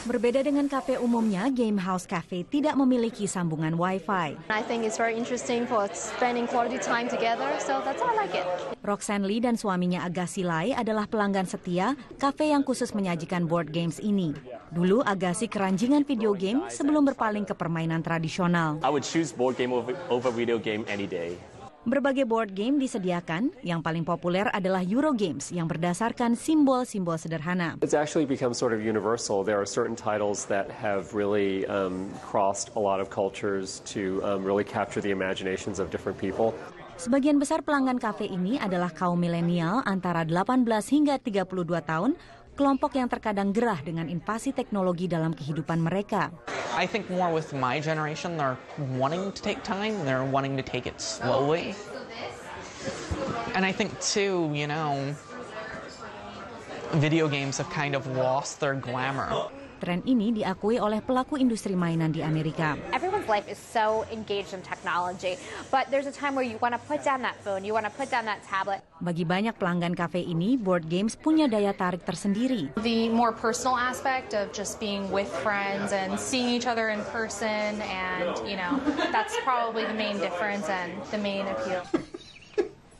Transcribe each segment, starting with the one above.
Berbeda dengan kafe umumnya, Game House Cafe tidak memiliki sambungan Wi-Fi. I think it's very interesting for spending quality time together, so that's why I like it. Roxanne Lee dan suaminya Agassi Lai adalah pelanggan setia kafe yang khusus menyajikan board games ini. Dulu Agassi keranjingan video game sebelum berpaling ke permainan tradisional. I would choose board game over, over video game any day. Berbagai board game disediakan, yang paling populer adalah Eurogames yang berdasarkan simbol-simbol sederhana. It's actually become sort of universal. There are certain titles that have really um, crossed a lot of cultures to um, really capture the imaginations of different people. Sebagian besar pelanggan kafe ini adalah kaum milenial antara 18 hingga 32 tahun kelompok yang terkadang gerah dengan invasi teknologi dalam kehidupan mereka. I think more with my generation they're wanting to take time, they're wanting to take it slowly. And I think too, you know, video games have kind of lost their glamour. Tren ini diakui oleh pelaku industri mainan di Amerika. Everyone's life is so engaged in technology, but there's a time where you want to put down that phone, you want to put down that tablet. Bagi banyak pelanggan kafe ini, board games punya daya tarik tersendiri. The more personal aspect of just being with friends and seeing each other in person and, you know, that's probably the main difference and the main appeal.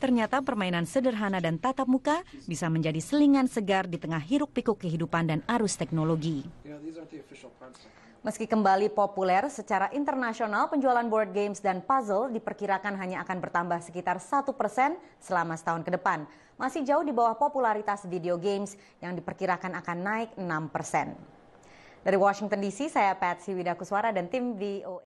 Ternyata permainan sederhana dan tatap muka bisa menjadi selingan segar di tengah hiruk-pikuk kehidupan dan arus teknologi. Meski kembali populer, secara internasional penjualan board games dan puzzle diperkirakan hanya akan bertambah sekitar 1% selama setahun ke depan. Masih jauh di bawah popularitas video games yang diperkirakan akan naik 6%. Dari Washington DC, saya Patsy Widakuswara dan tim VOA.